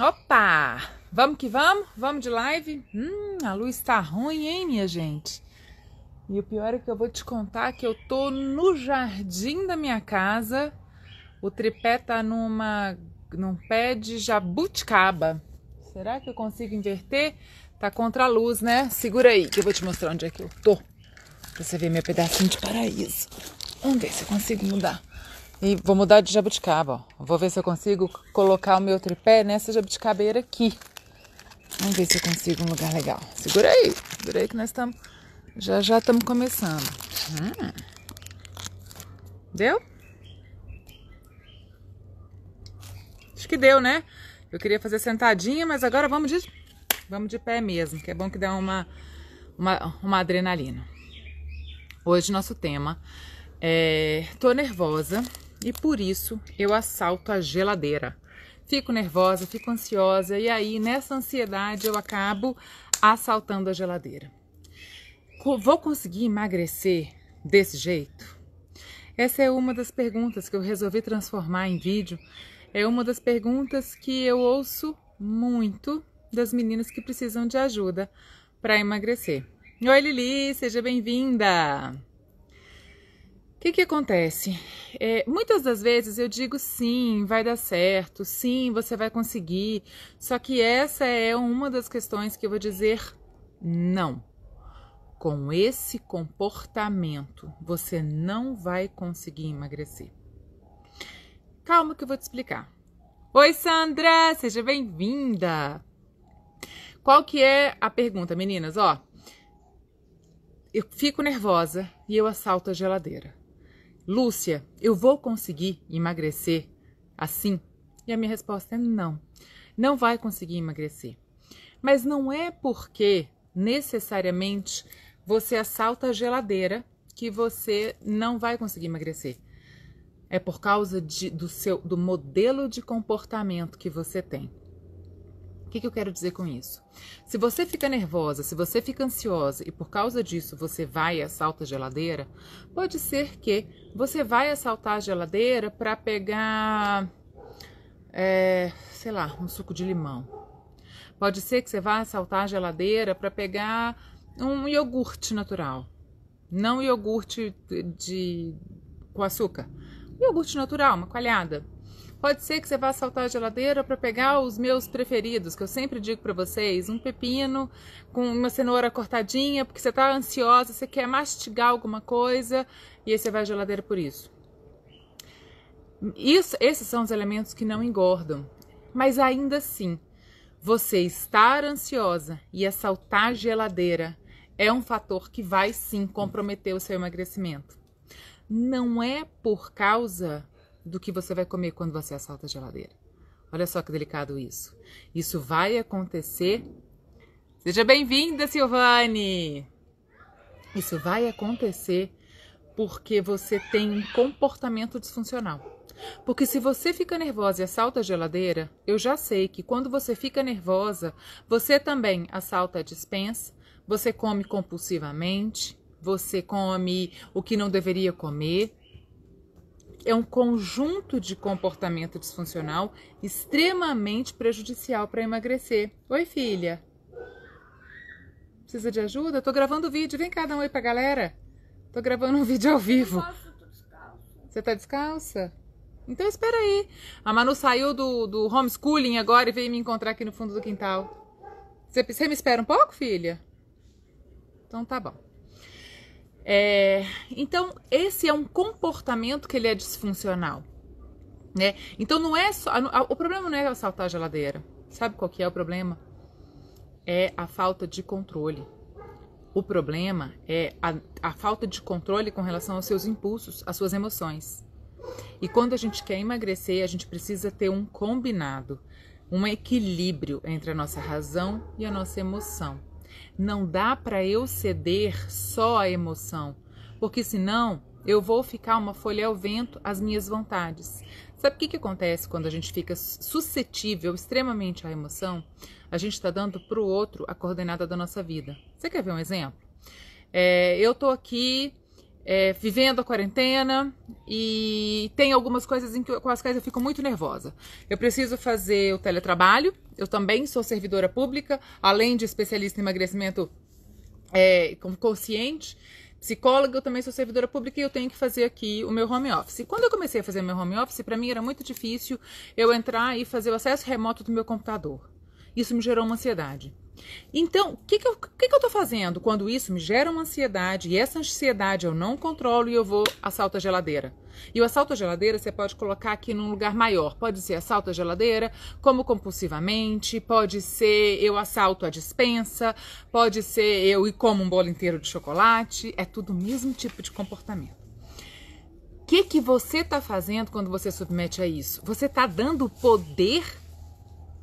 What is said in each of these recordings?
Opa! Vamos que vamos? Vamos de live? Hum, a luz tá ruim, hein, minha gente? E o pior é que eu vou te contar que eu tô no jardim da minha casa. O tripé tá numa, num pé de jabuticaba. Será que eu consigo inverter? Tá contra a luz, né? Segura aí que eu vou te mostrar onde é que eu tô. Pra você ver meu pedacinho de paraíso. Vamos ver se eu consigo mudar. E vou mudar de jabuticaba, ó. Vou ver se eu consigo colocar o meu tripé nessa jabuticabeira aqui. Vamos ver se eu consigo um lugar legal. Segura aí, segura aí que nós estamos... Já já estamos começando. Hum. Deu? Acho que deu, né? Eu queria fazer sentadinha, mas agora vamos de, vamos de pé mesmo, que é bom que dá uma, uma, uma adrenalina. Hoje nosso tema é... Tô nervosa e por isso eu assalto a geladeira. Fico nervosa, fico ansiosa e aí nessa ansiedade eu acabo assaltando a geladeira. Vou conseguir emagrecer desse jeito? Essa é uma das perguntas que eu resolvi transformar em vídeo. É uma das perguntas que eu ouço muito das meninas que precisam de ajuda para emagrecer. Oi, Lili, seja bem-vinda! O que, que acontece? É, muitas das vezes eu digo sim, vai dar certo, sim, você vai conseguir. Só que essa é uma das questões que eu vou dizer não. Com esse comportamento, você não vai conseguir emagrecer. Calma que eu vou te explicar. Oi, Sandra, seja bem-vinda. Qual que é a pergunta, meninas? Ó, eu fico nervosa e eu assalto a geladeira Lúcia, eu vou conseguir emagrecer assim? E a minha resposta é não. Não vai conseguir emagrecer. Mas não é porque necessariamente você assalta a geladeira que você não vai conseguir emagrecer. É por causa de, do seu do modelo de comportamento que você tem. O que, que eu quero dizer com isso? Se você fica nervosa, se você fica ansiosa e por causa disso você vai assaltar a geladeira, pode ser que você vai assaltar a geladeira para pegar, é, sei lá, um suco de limão. Pode ser que você vá assaltar a geladeira para pegar um iogurte natural. Não iogurte de, com açúcar. Iogurte natural, uma coalhada. Pode ser que você vá saltar a geladeira para pegar os meus preferidos, que eu sempre digo para vocês, um pepino com uma cenoura cortadinha, porque você está ansiosa, você quer mastigar alguma coisa, e aí você vai à geladeira por isso. isso esses são os elementos que não engordam. Mas ainda assim, você estar ansiosa e assaltar a geladeira é um fator que vai sim comprometer o seu emagrecimento. Não é por causa do que você vai comer quando você assalta a geladeira. Olha só que delicado isso. Isso vai acontecer. Seja bem-vinda, Silvane! Isso vai acontecer porque você tem um comportamento disfuncional. Porque se você fica nervosa e assalta a geladeira, eu já sei que quando você fica nervosa, você também assalta a dispensa, você come compulsivamente, você come o que não deveria comer, é um conjunto de comportamento disfuncional extremamente prejudicial para emagrecer. Oi, filha. Precisa de ajuda? Tô gravando vídeo. Vem cá, dá um oi pra galera. Tô gravando um vídeo ao vivo. descalça. Você tá descalça? Então espera aí. A Manu saiu do, do homeschooling agora e veio me encontrar aqui no fundo do quintal. Você, você me espera um pouco, filha? Então tá bom. É, então, esse é um comportamento que ele é disfuncional. Né? Então não é só. O problema não é assaltar a geladeira. Sabe qual que é o problema? É a falta de controle. O problema é a, a falta de controle com relação aos seus impulsos, às suas emoções. E quando a gente quer emagrecer, a gente precisa ter um combinado, um equilíbrio entre a nossa razão e a nossa emoção. Não dá para eu ceder só à emoção, porque senão eu vou ficar uma folha ao vento às minhas vontades. Sabe o que, que acontece quando a gente fica suscetível extremamente à emoção? A gente está dando para o outro a coordenada da nossa vida. Você quer ver um exemplo? É, eu tô aqui é, vivendo a quarentena e tem algumas coisas em que, com as quais eu fico muito nervosa. Eu preciso fazer o teletrabalho, eu também sou servidora pública, além de especialista em emagrecimento é, consciente, psicóloga, eu também sou servidora pública e eu tenho que fazer aqui o meu home office. Quando eu comecei a fazer meu home office, para mim era muito difícil eu entrar e fazer o acesso remoto do meu computador. Isso me gerou uma ansiedade. Então, o que, que, eu estou fazendo quando isso me gera uma ansiedade e essa ansiedade eu não controlo e eu vou assalto a geladeira? E o assalto a geladeira você pode colocar aqui num lugar maior. Pode ser assalto a geladeira, como compulsivamente, pode ser eu assalto a dispensa, pode ser eu e como um bolo inteiro de chocolate. É tudo o mesmo tipo de comportamento. O que, que você está fazendo quando você submete a isso? Você está dando poder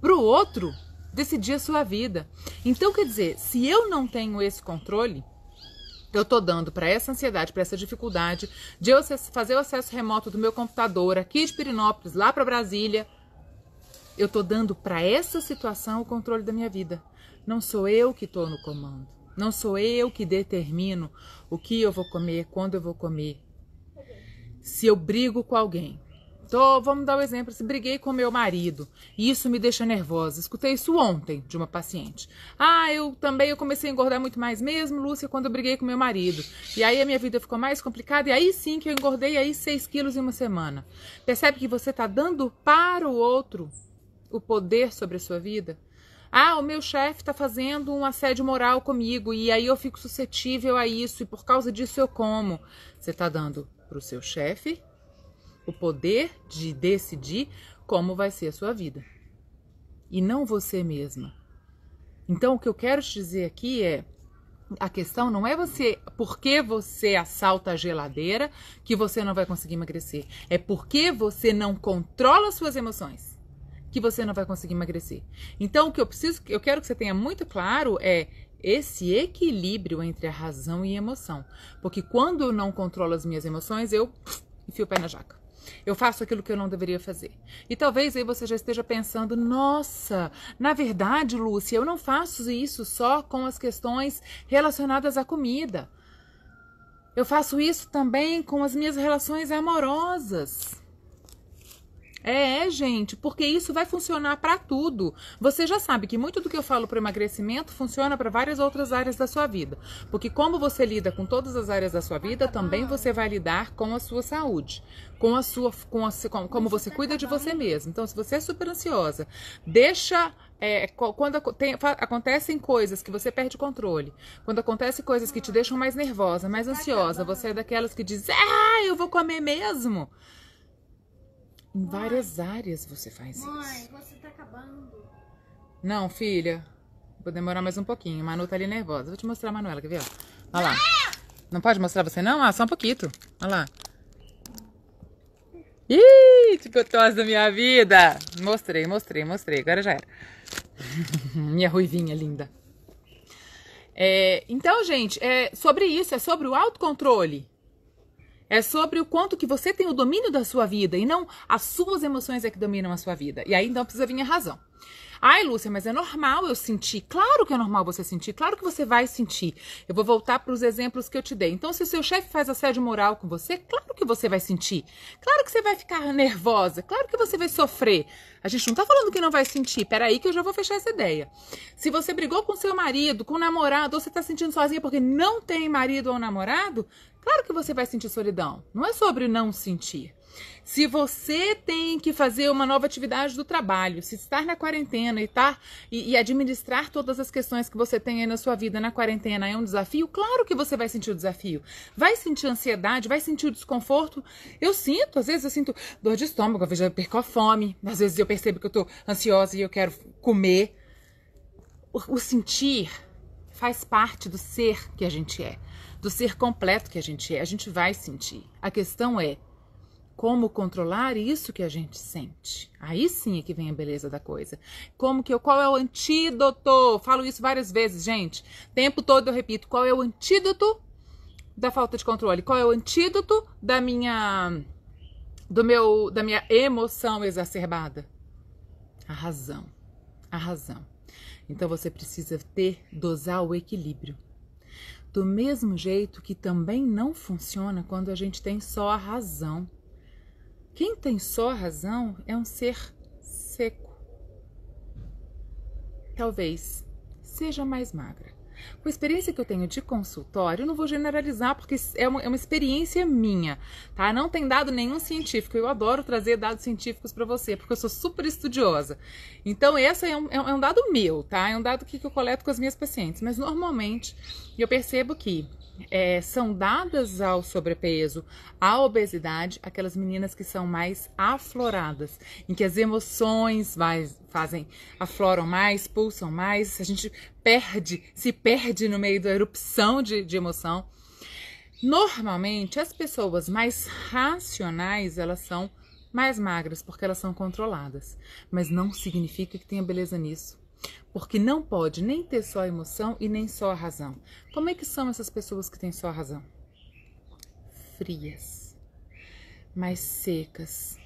para o outro? decidir a sua vida. Então, quer dizer, se eu não tenho esse controle, eu estou dando para essa ansiedade, para essa dificuldade de eu fazer o acesso remoto do meu computador aqui de Pirinópolis, lá para Brasília, eu estou dando para essa situação o controle da minha vida. Não sou eu que estou no comando. Não sou eu que determino o que eu vou comer, quando eu vou comer. Se eu brigo com alguém, Tô, vamos dar o um exemplo. Se assim, briguei com meu marido e isso me deixa nervosa. Escutei isso ontem de uma paciente. Ah, eu também eu comecei a engordar muito mais mesmo, Lúcia, quando eu briguei com meu marido. E aí a minha vida ficou mais complicada e aí sim que eu engordei aí 6 quilos em uma semana. Percebe que você está dando para o outro o poder sobre a sua vida? Ah, o meu chefe está fazendo um assédio moral comigo e aí eu fico suscetível a isso e por causa disso eu como. Você está dando para o seu chefe o poder de decidir como vai ser a sua vida e não você mesma. Então, o que eu quero te dizer aqui é: a questão não é você, porque você assalta a geladeira que você não vai conseguir emagrecer. É porque você não controla suas emoções que você não vai conseguir emagrecer. Então, o que eu preciso, eu quero que você tenha muito claro é esse equilíbrio entre a razão e a emoção. Porque quando eu não controlo as minhas emoções, eu enfio o pé na jaca. Eu faço aquilo que eu não deveria fazer. E talvez aí você já esteja pensando: nossa, na verdade, Lúcia, eu não faço isso só com as questões relacionadas à comida. Eu faço isso também com as minhas relações amorosas. É, gente, porque isso vai funcionar para tudo. Você já sabe que muito do que eu falo para emagrecimento funciona para várias outras áreas da sua vida. Porque como você lida com todas as áreas da sua vida, também você vai lidar com a sua saúde, com a sua com, a, com como você é cuida de você mesmo. Então, se você é super ansiosa, deixa é, quando tem, acontecem coisas que você perde controle, quando acontecem coisas que te deixam mais nervosa, mais ansiosa, você é daquelas que diz, ah, eu vou comer mesmo. Em mãe, várias áreas você faz mãe, isso. Mãe, você tá acabando. Não, filha. Vou demorar mais um pouquinho. Manu tá ali nervosa. Vou te mostrar a Manuela, quer ver? Olha lá. Ah! Não pode mostrar você não? Ah, só um pouquinho. Olha lá. Ih, que gostosa da minha vida. Mostrei, mostrei, mostrei. Agora já era. minha ruivinha linda. É, então, gente, é sobre isso. É sobre o autocontrole. É sobre o quanto que você tem o domínio da sua vida e não as suas emoções é que dominam a sua vida. E aí então precisa vir a razão. Ai, Lúcia, mas é normal eu sentir. Claro que é normal você sentir, claro que você vai sentir. Eu vou voltar para os exemplos que eu te dei. Então, se o seu chefe faz assédio moral com você, claro que você vai sentir. Claro que você vai ficar nervosa, claro que você vai sofrer. A gente não está falando que não vai sentir. Peraí, que eu já vou fechar essa ideia. Se você brigou com seu marido, com o namorado, ou você está sentindo sozinha porque não tem marido ou namorado, claro que você vai sentir solidão. Não é sobre não sentir. Se você tem que fazer uma nova atividade do trabalho, se estar na quarentena e, tá, e, e administrar todas as questões que você tem aí na sua vida na quarentena é um desafio, claro que você vai sentir o desafio. Vai sentir ansiedade, vai sentir o desconforto. Eu sinto, às vezes eu sinto dor de estômago, às vezes eu perco a fome, às vezes eu percebo que eu tô ansiosa e eu quero comer. o, o sentir faz parte do ser que a gente é, do ser completo que a gente é. A gente vai sentir. A questão é como controlar isso que a gente sente? Aí sim é que vem a beleza da coisa. Como que eu, qual é o antídoto? Falo isso várias vezes, gente. Tempo todo eu repito, qual é o antídoto da falta de controle? Qual é o antídoto da minha do meu da minha emoção exacerbada? A razão. A razão. Então você precisa ter dosar o equilíbrio. Do mesmo jeito que também não funciona quando a gente tem só a razão. Quem tem só razão é um ser seco. Talvez seja mais magra. Com a experiência que eu tenho de consultório, não vou generalizar porque é uma, é uma, experiência minha, tá? Não tem dado nenhum científico. Eu adoro trazer dados científicos para você, porque eu sou super estudiosa. Então, esse é, é um, é um dado meu, tá? É um dado que, que eu coleto com as minhas pacientes. Mas, normalmente, eu percebo que é, são dadas ao sobrepeso, à obesidade, aquelas meninas que são mais afloradas, em que as emoções mais, fazem afloram mais, pulsam mais, a gente perde, se perde no meio da erupção de, de emoção. Normalmente, as pessoas mais racionais, elas são mais magras, porque elas são controladas. Mas não significa que tenha beleza nisso. Porque não pode nem ter só a emoção e nem só a razão. Como é que são essas pessoas que têm só a razão? Frias, mais secas.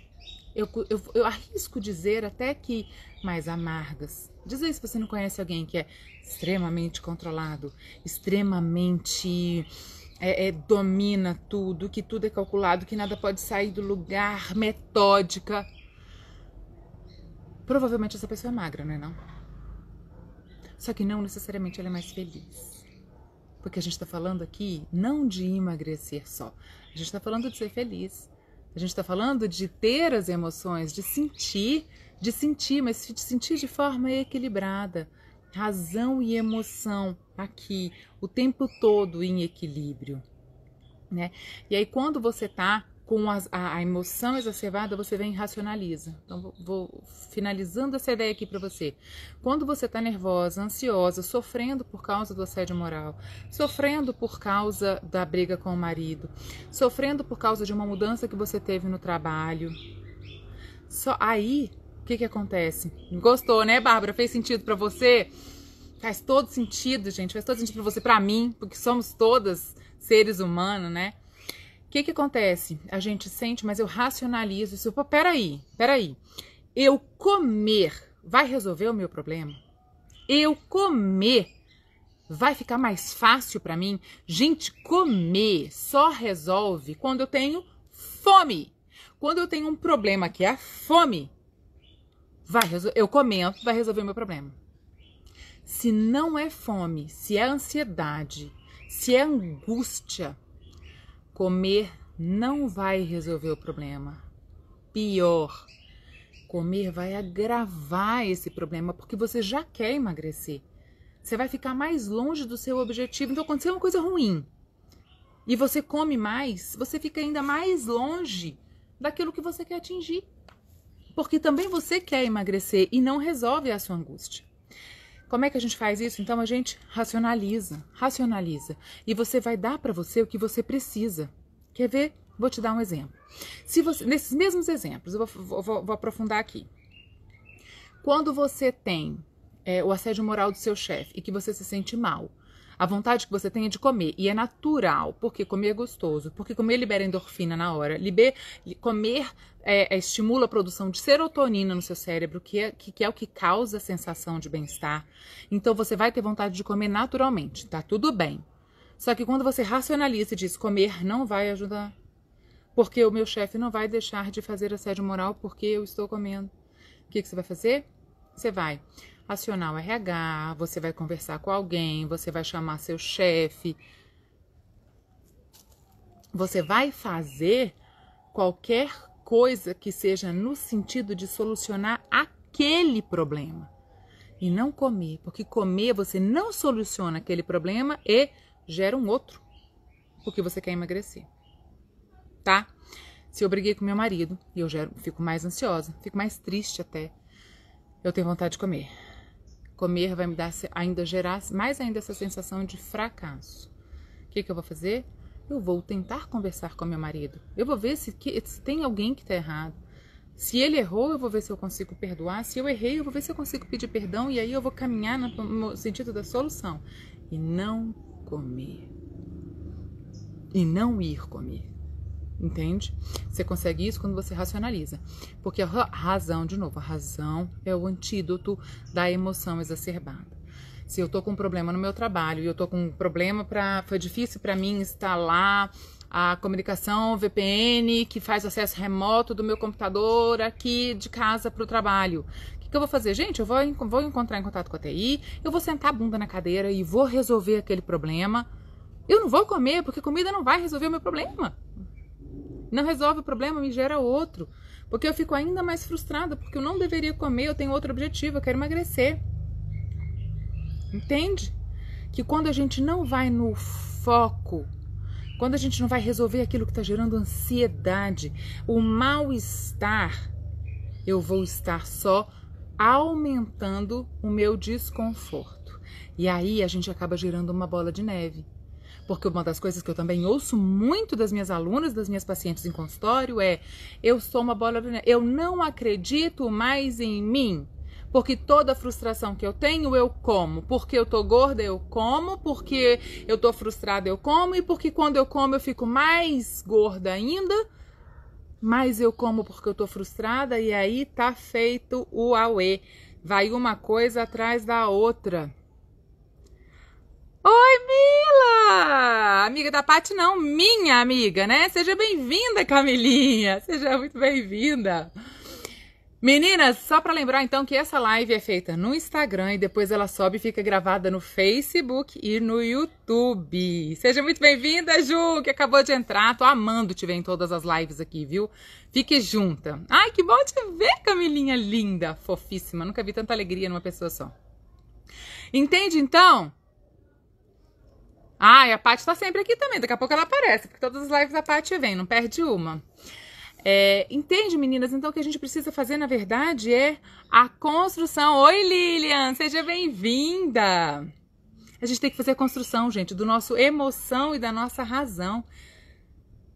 Eu, eu, eu arrisco dizer até que mais amargas. Diz aí se você não conhece alguém que é extremamente controlado, extremamente é, é, domina tudo, que tudo é calculado, que nada pode sair do lugar, metódica. Provavelmente essa pessoa é magra, não é não? Só que não necessariamente ela é mais feliz. Porque a gente está falando aqui não de emagrecer só. A gente está falando de ser feliz. A gente está falando de ter as emoções, de sentir, de sentir, mas de sentir de forma equilibrada. Razão e emoção aqui, o tempo todo em equilíbrio. Né? E aí, quando você está com a, a, emoção exacerbada, você vem e racionaliza. Então, vou, vou finalizando essa ideia aqui para você. Quando você está nervosa, ansiosa, sofrendo por causa do assédio moral, sofrendo por causa da briga com o marido, sofrendo por causa de uma mudança que você teve no trabalho, só aí, o que, que acontece? Gostou, né, Bárbara? Fez sentido para você? Faz todo sentido, gente. Faz todo sentido para você, para mim, porque somos todas seres humanos, né? que, que acontece? A gente sente, mas eu racionalizo isso. Pô, peraí, peraí. Eu comer vai resolver o meu problema? Eu comer vai ficar mais fácil para mim? Gente, comer só resolve quando eu tenho fome. Quando eu tenho um problema que é a fome, vai eu comento vai resolver o meu problema. Se não é fome, se é ansiedade, se é angústia, Comer não vai resolver o problema. Pior, comer vai agravar esse problema porque você já quer emagrecer. Você vai ficar mais longe do seu objetivo. Então aconteceu uma coisa ruim. E você come mais, você fica ainda mais longe daquilo que você quer atingir. Porque também você quer emagrecer e não resolve a sua angústia. Como é que a gente faz isso? Então a gente racionaliza, racionaliza. E você vai dar para você o que você precisa. Quer ver? Vou te dar um exemplo. Se você, nesses mesmos exemplos, eu vou, vou, vou aprofundar aqui. Quando você tem é, o assédio moral do seu chefe e que você se sente mal, a vontade que você tenha é de comer. E é natural, porque comer é gostoso, porque comer libera endorfina na hora. Liber, comer é, é, estimula a produção de serotonina no seu cérebro, que é, que, que é o que causa a sensação de bem-estar. Então você vai ter vontade de comer naturalmente, tá tudo bem. Só que quando você racionaliza e diz comer não vai ajudar, porque o meu chefe não vai deixar de fazer assédio moral porque eu estou comendo. O que, que você vai fazer? Você vai acionar o RH, você vai conversar com alguém, você vai chamar seu chefe. Você vai fazer qualquer coisa que seja no sentido de solucionar aquele problema e não comer, porque comer você não soluciona aquele problema e gera um outro, porque você quer emagrecer, tá? Se eu briguei com meu marido e eu gero, fico mais ansiosa, fico mais triste até, eu tenho vontade de comer. Comer vai me dar ainda gerar mais ainda essa sensação de fracasso. O que, que eu vou fazer? Eu vou tentar conversar com meu marido. Eu vou ver se, se tem alguém que está errado. Se ele errou, eu vou ver se eu consigo perdoar. Se eu errei, eu vou ver se eu consigo pedir perdão. E aí eu vou caminhar no sentido da solução. E não comer. E não ir comer entende? Você consegue isso quando você racionaliza. Porque a razão, de novo, a razão é o antídoto da emoção exacerbada. Se eu tô com um problema no meu trabalho e eu tô com um problema para foi difícil para mim instalar a comunicação VPN que faz acesso remoto do meu computador aqui de casa para o trabalho. O que, que, eu vou fazer? Gente, eu vou, vou encontrar em contato com a TI, eu vou sentar a bunda na cadeira e vou resolver aquele problema. Eu não vou comer, porque comida não vai resolver o meu problema. Não resolve o problema, me gera outro. Porque eu fico ainda mais frustrada, porque eu não deveria comer, eu tenho outro objetivo, eu quero emagrecer. Entende? Que quando a gente não vai no foco, quando a gente não vai resolver aquilo que está gerando ansiedade, o mal-estar, eu vou estar só aumentando o meu desconforto. E aí a gente acaba gerando uma bola de neve porque uma das coisas que eu também ouço muito das minhas alunas, das minhas pacientes em consultório é: eu sou uma bola, eu não acredito mais em mim. Porque toda frustração que eu tenho, eu como. Porque eu tô gorda, eu como. Porque eu tô frustrada, eu como. E porque quando eu como, eu fico mais gorda ainda. Mas eu como porque eu tô frustrada. E aí tá feito o Aue. Vai uma coisa atrás da outra. Oi, Mila! Amiga da Paty, não, minha amiga, né? Seja bem-vinda, Camilinha! Seja muito bem-vinda! Meninas, só para lembrar então que essa live é feita no Instagram e depois ela sobe e fica gravada no Facebook e no YouTube. Seja muito bem-vinda, Ju, que acabou de entrar. Tô amando te ver em todas as lives aqui, viu? Fique junta. Ai, que bom te ver, Camilinha linda, fofíssima. Nunca vi tanta alegria numa pessoa só. Entende então? Ah, e a Paty tá sempre aqui também. Daqui a pouco ela aparece, porque todas as lives a Paty vem, não perde uma. É, entende, meninas? Então, o que a gente precisa fazer, na verdade, é a construção. Oi, Lilian! Seja bem-vinda! A gente tem que fazer a construção, gente, do nosso emoção e da nossa razão.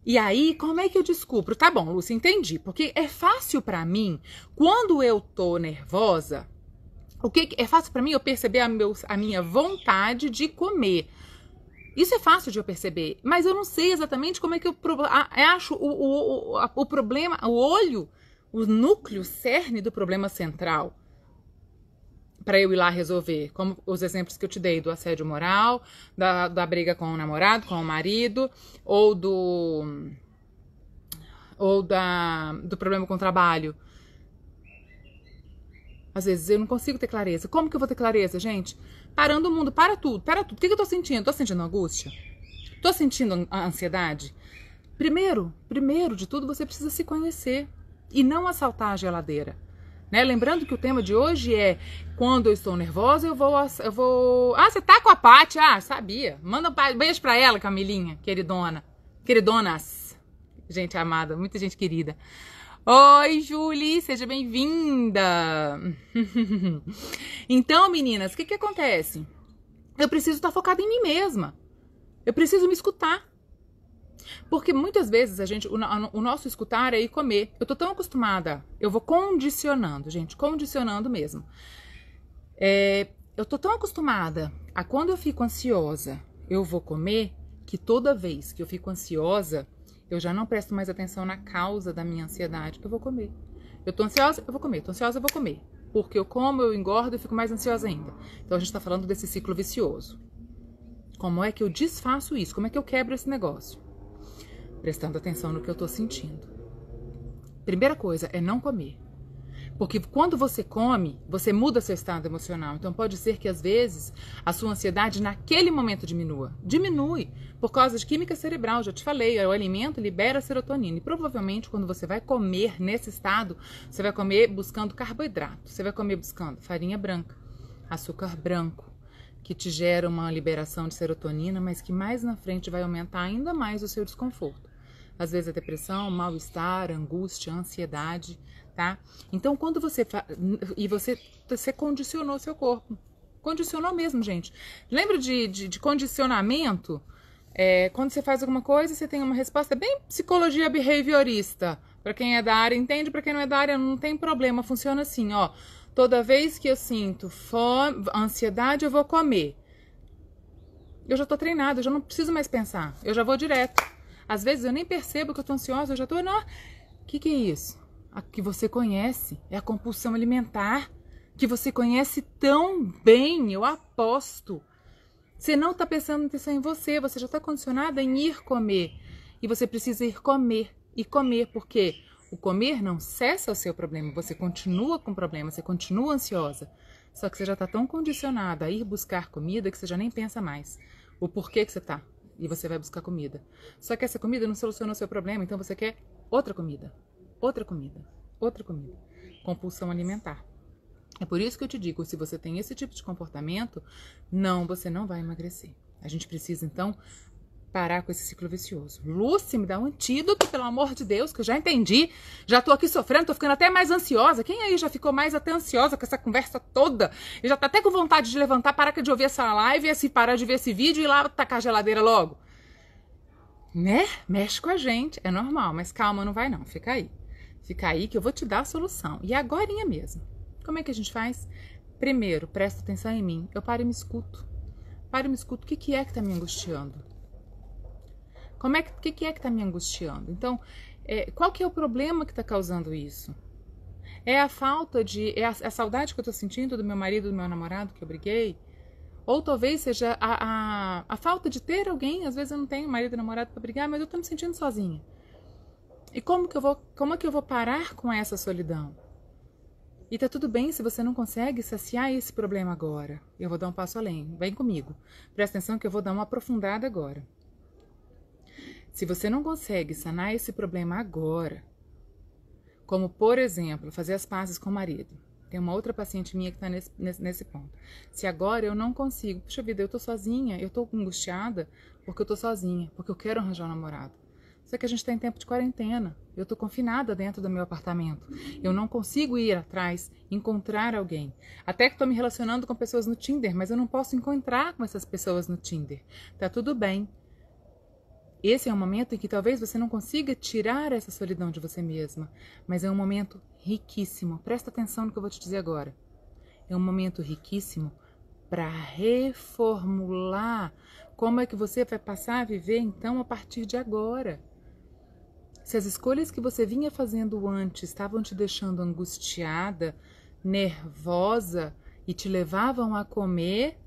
E aí, como é que eu descubro? Tá bom, Lúcia, entendi. Porque é fácil para mim, quando eu tô nervosa, o que é fácil para mim eu perceber a, meu, a minha vontade de comer. Isso é fácil de eu perceber, mas eu não sei exatamente como é que eu é, acho o, o, o, o problema, o olho, o núcleo, o cerne do problema central para eu ir lá resolver. Como os exemplos que eu te dei do assédio moral, da, da briga com o namorado, com o marido, ou do. ou da, do problema com o trabalho. Às vezes eu não consigo ter clareza. Como que eu vou ter clareza, gente? Parando o mundo, para tudo, para tudo. O que, eu tô sentindo? Tô sentindo angústia? Tô sentindo ansiedade? Primeiro, primeiro de tudo, você precisa se conhecer e não assaltar a geladeira. Né? Lembrando que o tema de hoje é quando eu estou nervosa, eu vou. Eu vou... Ah, você tá com a Paty? Ah, sabia. Manda um beijo pra ela, Camilinha, queridona. Queridonas. Gente amada, muita gente querida. Oi, Julie, seja bem-vinda! então, meninas, o que, que acontece? Eu preciso estar tá focada em mim mesma. Eu preciso me escutar. Porque muitas vezes a gente, o, o nosso escutar é ir comer. Eu tô tão acostumada, eu vou condicionando, gente, condicionando mesmo. É, eu tô tão acostumada a quando eu fico ansiosa, eu vou comer, que toda vez que eu fico ansiosa, eu já não presto mais atenção na causa da minha ansiedade. Eu vou comer. Eu tô ansiosa, eu vou comer. Tô ansiosa, eu vou comer. Porque eu como, eu engordo e fico mais ansiosa ainda. Então a gente está falando desse ciclo vicioso. Como é que eu desfaço isso? Como é que eu quebro esse negócio? Prestando atenção no que eu estou sentindo. Primeira coisa é não comer. Porque quando você come, você muda seu estado emocional. Então pode ser que às vezes a sua ansiedade naquele momento diminua. Diminui por causa de química cerebral, já te falei, o alimento libera serotonina. E provavelmente quando você vai comer nesse estado, você vai comer buscando carboidrato, você vai comer buscando farinha branca, açúcar branco, que te gera uma liberação de serotonina, mas que mais na frente vai aumentar ainda mais o seu desconforto. Às vezes a depressão, mal-estar, angústia, ansiedade tá? Então, quando você fa... e você você condicionou seu corpo, condicionou mesmo, gente. Lembra de, de, de condicionamento? É, quando você faz alguma coisa, você tem uma resposta bem psicologia behaviorista. Para quem é da área entende, para quem não é da área não tem problema. Funciona assim, ó. Toda vez que eu sinto fome, ansiedade, eu vou comer. Eu já tô treinada, eu já não preciso mais pensar. Eu já vou direto. Às vezes eu nem percebo que eu tô ansiosa, eu já tô, não. O que que é isso? a que você conhece, é a compulsão alimentar, que você conhece tão bem, eu aposto. Você não está pensando só em você, você já está condicionada em ir comer. E você precisa ir comer e comer, porque o comer não cessa o seu problema, você continua com o problema, você continua ansiosa. Só que você já está tão condicionada a ir buscar comida que você já nem pensa mais o porquê que você está e você vai buscar comida. Só que essa comida não solucionou o seu problema, então você quer outra comida outra comida, outra comida. Compulsão alimentar. É por isso que eu te digo, se você tem esse tipo de comportamento, não, você não vai emagrecer. A gente precisa então parar com esse ciclo vicioso. Lúcia, me dá um antídoto, pelo amor de Deus, que eu já entendi. Já tô aqui sofrendo, tô ficando até mais ansiosa. Quem aí já ficou mais até ansiosa com essa conversa toda? E já tá até com vontade de levantar, parar de ouvir essa live, se assim, parar de ver esse vídeo e ir lá tacar a geladeira logo. Né? Mexe com a gente, é normal, mas calma, não vai não, fica aí. Fica aí que eu vou te dar a solução. E agora mesmo. Como é que a gente faz? Primeiro, presta atenção em mim. Eu paro e me escuto. Paro e me escuto. O que, que é que está me angustiando? Como é que, o que, que é que está me angustiando? Então, é, qual que é o problema que está causando isso? É a falta de. É a, é a saudade que eu estou sentindo do meu marido, do meu namorado que eu briguei? Ou talvez seja a, a, a falta de ter alguém. Às vezes eu não tenho marido e namorado para brigar, mas eu estou me sentindo sozinha. E como que eu vou, como é que eu vou parar com essa solidão? E tá tudo bem se você não consegue saciar esse problema agora. Eu vou dar um passo além. Vem comigo. Presta atenção que eu vou dar uma aprofundada agora. Se você não consegue sanar esse problema agora, como por exemplo, fazer as pazes com o marido. Tem uma outra paciente minha que está nesse, nesse, nesse, ponto. Se agora eu não consigo, puxa vida, eu tô sozinha, eu tô angustiada porque eu tô sozinha, porque eu quero arranjar um namorado. Só que a gente está em tempo de quarentena. Eu estou confinada dentro do meu apartamento. Eu não consigo ir atrás, encontrar alguém. Até que estou me relacionando com pessoas no Tinder, mas eu não posso encontrar com essas pessoas no Tinder. Tá tudo bem. Esse é um momento em que talvez você não consiga tirar essa solidão de você mesma, mas é um momento riquíssimo. Presta atenção no que eu vou te dizer agora. É um momento riquíssimo para reformular como é que você vai passar a viver então a partir de agora. Se as escolhas que você vinha fazendo antes estavam te deixando angustiada, nervosa e te levavam a comer,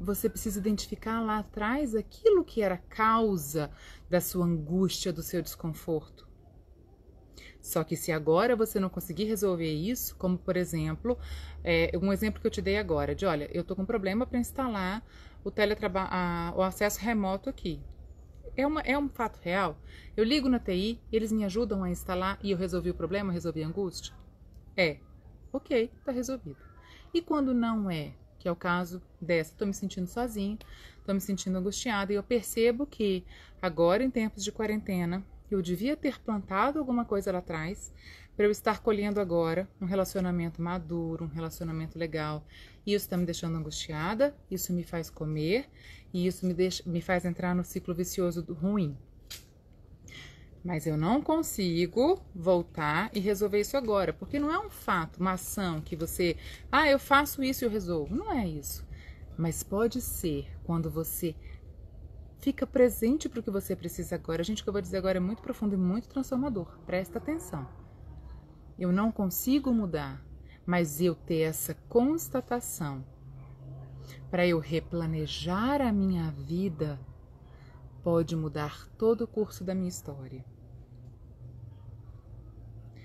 você precisa identificar lá atrás aquilo que era causa da sua angústia, do seu desconforto. Só que se agora você não conseguir resolver isso, como por exemplo, é, um exemplo que eu te dei agora, de olha, eu tô com um problema para instalar o, a, o acesso remoto aqui é, uma, é um fato real. Eu ligo na TI, eles me ajudam a instalar e eu resolvi o problema, resolvi a angústia? É. Ok, está resolvido. E quando não é, que é o caso dessa, estou me sentindo sozinha, estou me sentindo angustiada e eu percebo que agora em tempos de quarentena eu devia ter plantado alguma coisa lá atrás, para eu estar colhendo agora um relacionamento maduro, um relacionamento legal. Isso está me deixando angustiada, isso me faz comer e isso me, deixa, me faz entrar no ciclo vicioso do ruim. Mas eu não consigo voltar e resolver isso agora, porque não é um fato, uma ação que você, ah, eu faço isso e eu resolvo. Não é isso. Mas pode ser quando você fica presente para o que você precisa agora. A Gente, o que eu vou dizer agora é muito profundo e muito transformador. Presta atenção eu não consigo mudar, mas eu ter essa constatação para eu replanejar a minha vida pode mudar todo o curso da minha história.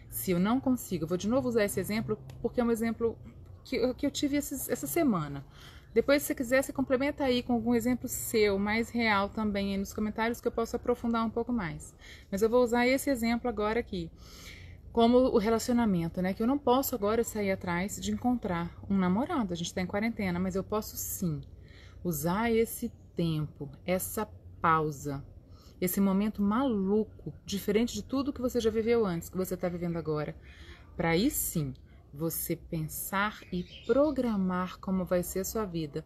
Se eu não consigo, eu vou de novo usar esse exemplo porque é um exemplo que, que eu tive esses, essa semana. Depois, se você quiser, você complementa aí com algum exemplo seu, mais real também, nos comentários, que eu posso aprofundar um pouco mais. Mas eu vou usar esse exemplo agora aqui como o relacionamento, né? Que eu não posso agora sair atrás de encontrar um namorado. A gente está em quarentena, mas eu posso sim usar esse tempo, essa pausa, esse momento maluco, diferente de tudo que você já viveu antes, que você está vivendo agora, para aí sim você pensar e programar como vai ser a sua vida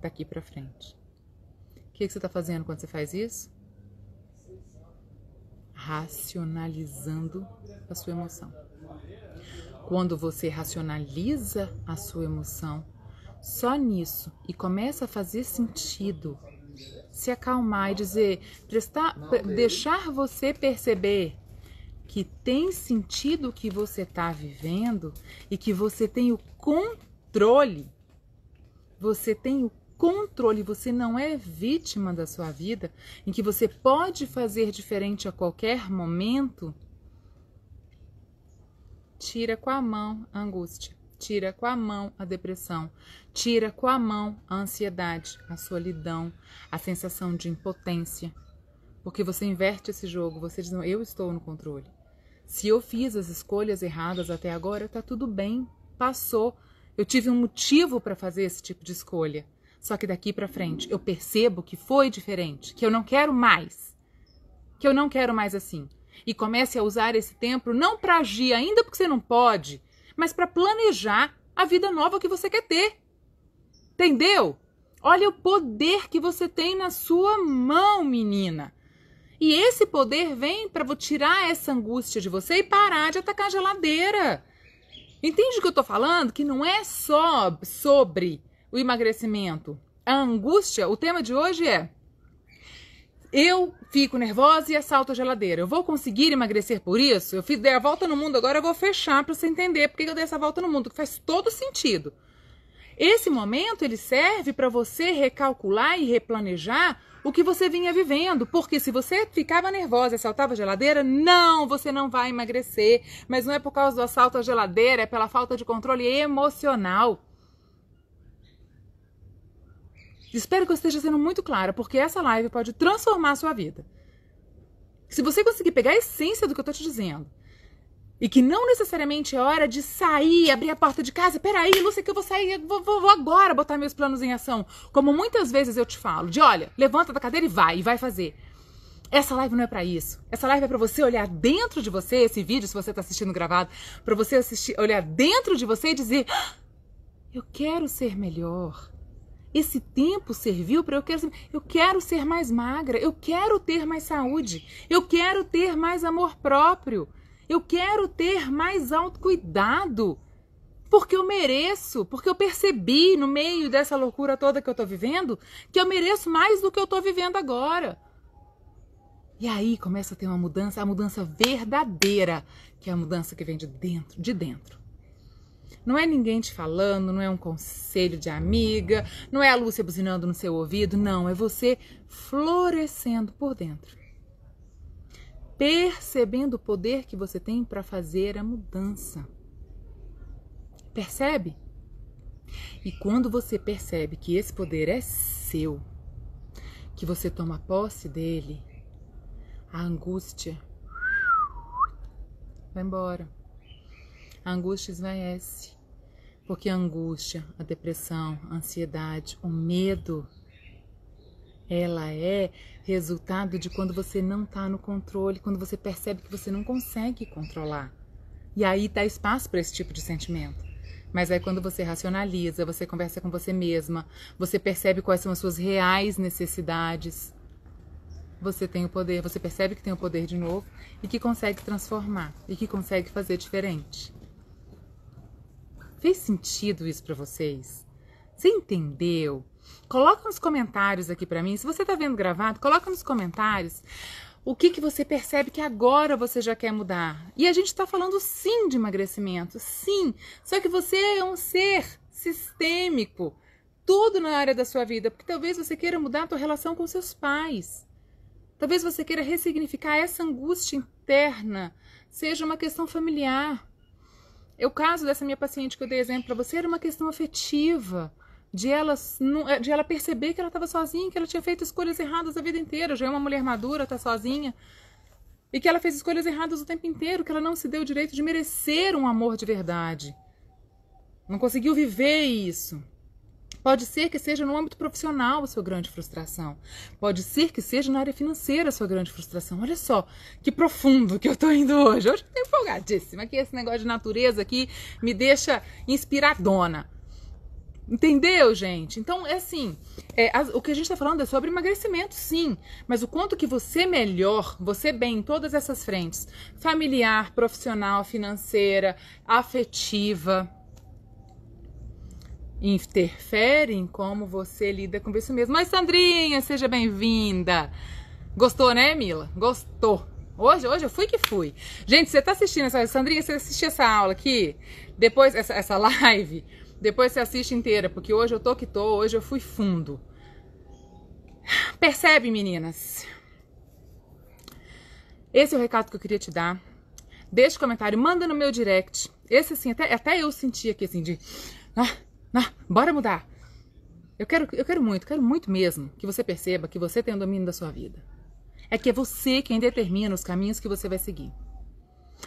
daqui para frente. O que, que você está fazendo quando você faz isso? racionalizando a sua emoção. Quando você racionaliza a sua emoção, só nisso e começa a fazer sentido, se acalmar e dizer, prestar, deixar você perceber que tem sentido o que você está vivendo e que você tem o controle, você tem o controle, você não é vítima da sua vida, em que você pode fazer diferente a qualquer momento, tira com a mão a angústia, tira com a mão a depressão, tira com a mão a ansiedade, a solidão, a sensação de impotência. Porque você inverte esse jogo, você diz: não, eu estou no controle. Se eu fiz as escolhas erradas até agora, tá tudo bem, passou. Eu tive um motivo para fazer esse tipo de escolha. Só que daqui para frente eu percebo que foi diferente, que eu não quero mais, que eu não quero mais assim. E comece a usar esse tempo não para agir ainda porque você não pode, mas para planejar a vida nova que você quer ter. Entendeu? Olha o poder que você tem na sua mão, menina. E esse poder vem para tirar essa angústia de você e parar de atacar a geladeira. Entende o que eu estou falando? Que não é só sobre o emagrecimento, a angústia, o tema de hoje é eu fico nervosa e assalto a geladeira. Eu vou conseguir emagrecer por isso? Eu fiz, dei a volta no mundo, agora eu vou fechar para você entender porque eu dei essa volta no mundo, que faz todo sentido. Esse momento ele serve para você recalcular e replanejar o que você vinha vivendo, porque se você ficava nervosa e assaltava a geladeira, não, você não vai emagrecer, mas não é por causa do assalto à geladeira, é pela falta de controle emocional. Espero que eu esteja sendo muito clara, porque essa live pode transformar a sua vida. Se você conseguir pegar a essência do que eu estou te dizendo, e que não necessariamente é hora de sair, abrir a porta de casa. Peraí, Lúcia, que eu vou sair, vou, vou, vou, agora botar meus planos em ação. Como muitas vezes eu te falo, de olha, levanta da cadeira e vai, e vai fazer. Essa live não é para isso. Essa live é para você olhar dentro de você, esse vídeo, se você está assistindo gravado, para você assistir, olhar dentro de você e dizer: ah, eu quero ser melhor. Esse tempo serviu para eu quero, eu quero ser mais magra, eu quero ter mais saúde, eu quero ter mais amor próprio, eu quero ter mais autocuidado, porque eu mereço, porque eu percebi no meio dessa loucura toda que eu estou vivendo, que eu mereço mais do que eu estou vivendo agora. E aí começa a ter uma mudança, a mudança verdadeira, que é a mudança que vem de dentro, de dentro. Não é ninguém te falando, não é um conselho de amiga, não é a Lúcia buzinando no seu ouvido, não, é você florescendo por dentro. Percebendo o poder que você tem para fazer a mudança. Percebe? E quando você percebe que esse poder é seu, que você toma posse dele, a angústia vai embora. A angústia esvaece, porque a angústia, a depressão, a ansiedade, o medo, ela é resultado de quando você não está no controle, quando você percebe que você não consegue controlar. E aí dá espaço para esse tipo de sentimento. Mas aí quando você racionaliza, você conversa com você mesma, você percebe quais são as suas reais necessidades, você tem o poder, você percebe que tem o poder de novo e que consegue transformar e que consegue fazer diferente. Fez sentido isso para vocês? Você entendeu? Coloca nos comentários aqui para mim. Se você tá vendo gravado, coloca nos comentários o que, que você percebe que agora você já quer mudar. E a gente está falando sim de emagrecimento, sim. Só que você é um ser sistêmico. Tudo na área da sua vida, porque talvez você queira mudar a sua relação com seus pais. Talvez você queira ressignificar essa angústia interna, seja uma questão familiar. O caso dessa minha paciente que eu dei exemplo para você era uma questão afetiva. De ela, eh, de ela perceber que ela estava sozinha, que ela tinha feito escolhas erradas a vida inteira. Já é uma mulher madura, está sozinha. E que ela fez escolhas erradas o tempo inteiro, que ela não se deu o direito de merecer um amor de verdade. Não conseguiu viver isso. Pode ser que seja no âmbito profissional a sua grande frustração. Pode ser que seja na área financeira a sua grande frustração. Olha só que profundo que eu tô indo hoje. Hoje eu tô empolgadíssima. Que esse negócio de natureza aqui me deixa inspiradona. Entendeu, gente? Então, é assim, é, as, o que a gente está falando é sobre emagrecimento, sim. Mas o quanto que você melhor, você bem em todas essas frentes, familiar, profissional, financeira, afetiva, interfere em como você lida com isso mesmo. Mas Sandrinha, seja bem-vinda. Gostou, né, Mila? Gostou. Hoje, hoje eu fui que fui. Gente, você tá assistindo essa Sandrinha, você assistiu essa aula aqui? Depois essa, essa live, depois você assiste inteira, porque hoje eu tô que tô, hoje eu fui fundo. Percebe, meninas? Esse é o recado que eu queria te dar. Deixa um comentário, manda no meu direct. Esse assim, até, até eu senti aqui assim de ah, ah, bora mudar. Eu quero, eu quero muito, quero muito mesmo que você perceba que você tem o domínio da sua vida. É que é você quem determina os caminhos que você vai seguir.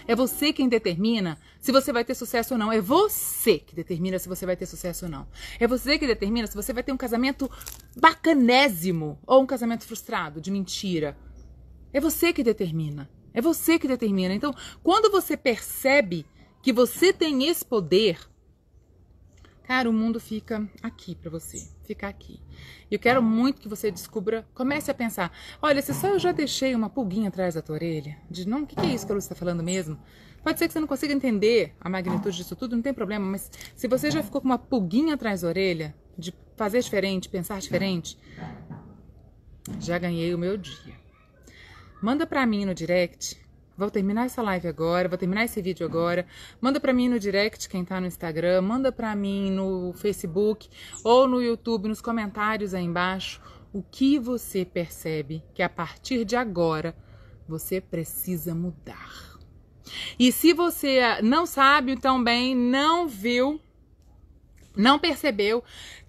É você quem determina se você vai ter sucesso ou não. É você que determina se você vai ter sucesso ou não. É você que determina se você vai ter um casamento bacanésimo ou um casamento frustrado, de mentira. É você que determina. É você que determina. Então, quando você percebe que você tem esse poder, Cara, o mundo fica aqui para você, fica aqui. E eu quero tá. muito que você descubra, comece a pensar. Olha, se só eu já deixei uma pulguinha atrás da tua orelha, de não, o que, que é isso que a Lúcia está falando mesmo? Pode ser que você não consiga entender a magnitude disso tudo, não tem problema, mas se você já ficou com uma pulguinha atrás da orelha, de fazer diferente, pensar diferente, já ganhei o meu dia. Manda para mim no direct Vou terminar essa live agora, vou terminar esse vídeo agora. Manda para mim no direct quem tá no Instagram, manda para mim no Facebook ou no YouTube, nos comentários aí embaixo, o que você percebe que a partir de agora você precisa mudar. E se você ah, não sabe tão bem, não viu, não percebeu,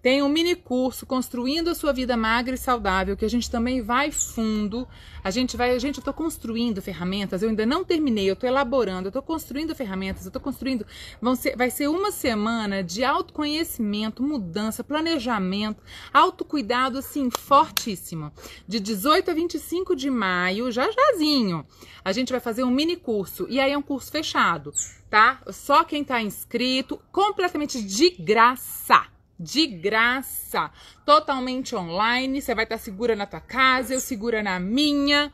tem um mini curso construindo a sua vida magra e saudável, que a gente também vai fundo. A gente vai, gente, eu tô construindo ferramentas, eu ainda não terminei, eu tô elaborando, eu tô construindo ferramentas, eu tô construindo. Vão ser, vai ser uma semana de autoconhecimento, mudança, planejamento, autocuidado assim fortíssimo. De 18 a 25 de maio, já jazinho, a gente vai fazer um mini curso e aí é um curso fechado, tá? Só quem tá inscrito, completamente de graça de graça, totalmente online. Você vai estar tá segura na tua casa, eu segura na minha.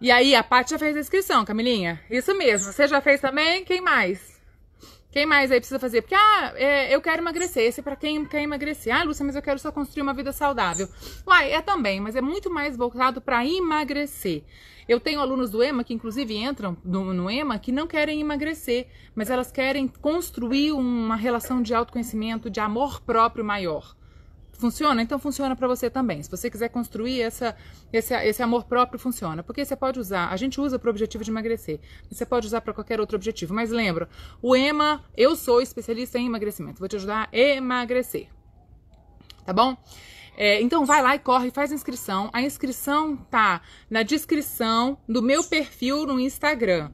E aí, a Paty já fez a inscrição, Camilinha? Isso mesmo. Você já fez também? Quem mais? Quem mais aí precisa fazer? Porque, ah, é, eu quero emagrecer. Esse é pra quem quer emagrecer. Ah, Lúcia, mas eu quero só construir uma vida saudável. Uai, é também, mas é muito mais voltado para emagrecer. Eu tenho alunos do EMA que, inclusive, entram no, no, EMA que não querem emagrecer, mas elas querem construir uma relação de autoconhecimento, de amor próprio maior. Funciona? Então funciona para você também. Se você quiser construir essa, esse, esse amor próprio, funciona. Porque você pode usar, a gente usa para o objetivo de emagrecer. Você pode usar para qualquer outro objetivo. Mas lembra, o EMA, eu sou especialista em emagrecimento. Vou te ajudar a emagrecer. Tá bom? É, então vai lá e corre, faz inscrição. A inscrição tá na descrição do meu perfil no Instagram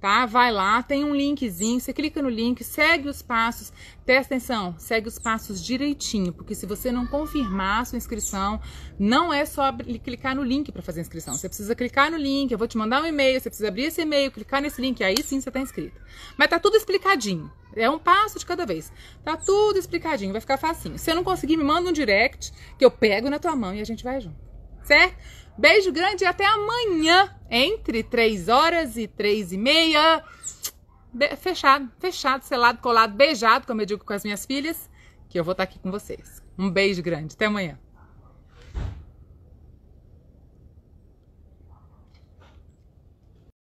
tá? Vai lá, tem um linkzinho, você clica no link, segue os passos, presta atenção, segue os passos direitinho, porque se você não confirmar a sua inscrição, não é só clicar no link para fazer a inscrição, você precisa clicar no link, eu vou te mandar um e-mail, você precisa abrir esse e-mail, clicar nesse link, aí sim você está inscrito. Mas tá tudo explicadinho, é um passo de cada vez, tá tudo explicadinho, vai ficar facinho. Se eu não conseguir, me manda um direct, que eu pego na tua mão e a gente vai junto, certo? Beijo grande e até amanhã, entre 3 horas e 3 e meia. Be fechado, fechado, selado, colado, beijado, como eu digo com as minhas filhas, que eu vou estar tá aqui com vocês. Um beijo grande, até amanhã.